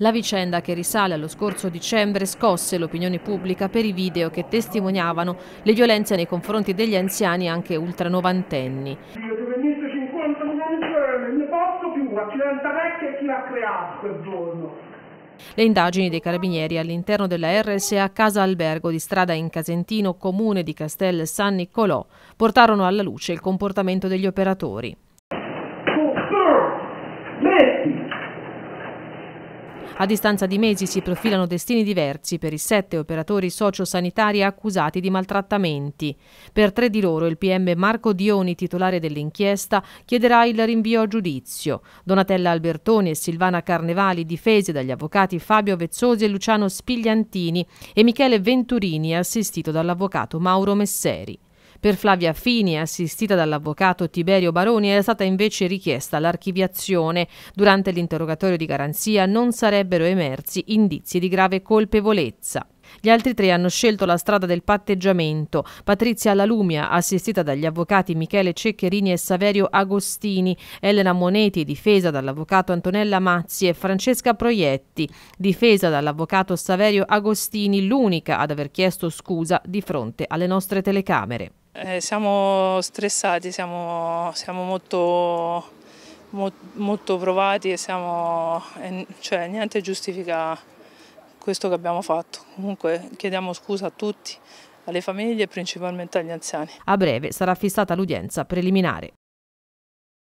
La vicenda che risale allo scorso dicembre scosse l'opinione pubblica per i video che testimoniavano le violenze nei confronti degli anziani anche ultra novantenni. Io devenisse 59 non ne posso più, ma chi l'ha vecchia chi l'ha creato quel giorno. Le indagini dei carabinieri all'interno della RSA Casa Albergo di strada in Casentino, comune di Castel San Niccolò, portarono alla luce il comportamento degli operatori. A distanza di mesi si profilano destini diversi per i sette operatori sociosanitari accusati di maltrattamenti. Per tre di loro il PM Marco Dioni, titolare dell'inchiesta, chiederà il rinvio a giudizio. Donatella Albertoni e Silvana Carnevali, difese dagli avvocati Fabio Vezzosi e Luciano Spigliantini e Michele Venturini, assistito dall'avvocato Mauro Messeri. Per Flavia Fini, assistita dall'avvocato Tiberio Baroni, era stata invece richiesta l'archiviazione. Durante l'interrogatorio di garanzia non sarebbero emersi indizi di grave colpevolezza. Gli altri tre hanno scelto la strada del patteggiamento. Patrizia Lalumia, assistita dagli avvocati Michele Ceccherini e Saverio Agostini, Elena Moneti, difesa dall'avvocato Antonella Mazzi e Francesca Proietti, difesa dall'avvocato Saverio Agostini, l'unica ad aver chiesto scusa di fronte alle nostre telecamere. Eh, siamo stressati, siamo, siamo molto, mo, molto, provati e siamo, eh, cioè, niente giustifica questo che abbiamo fatto. Comunque chiediamo scusa a tutti, alle famiglie e principalmente agli anziani. A breve sarà fissata l'udienza preliminare.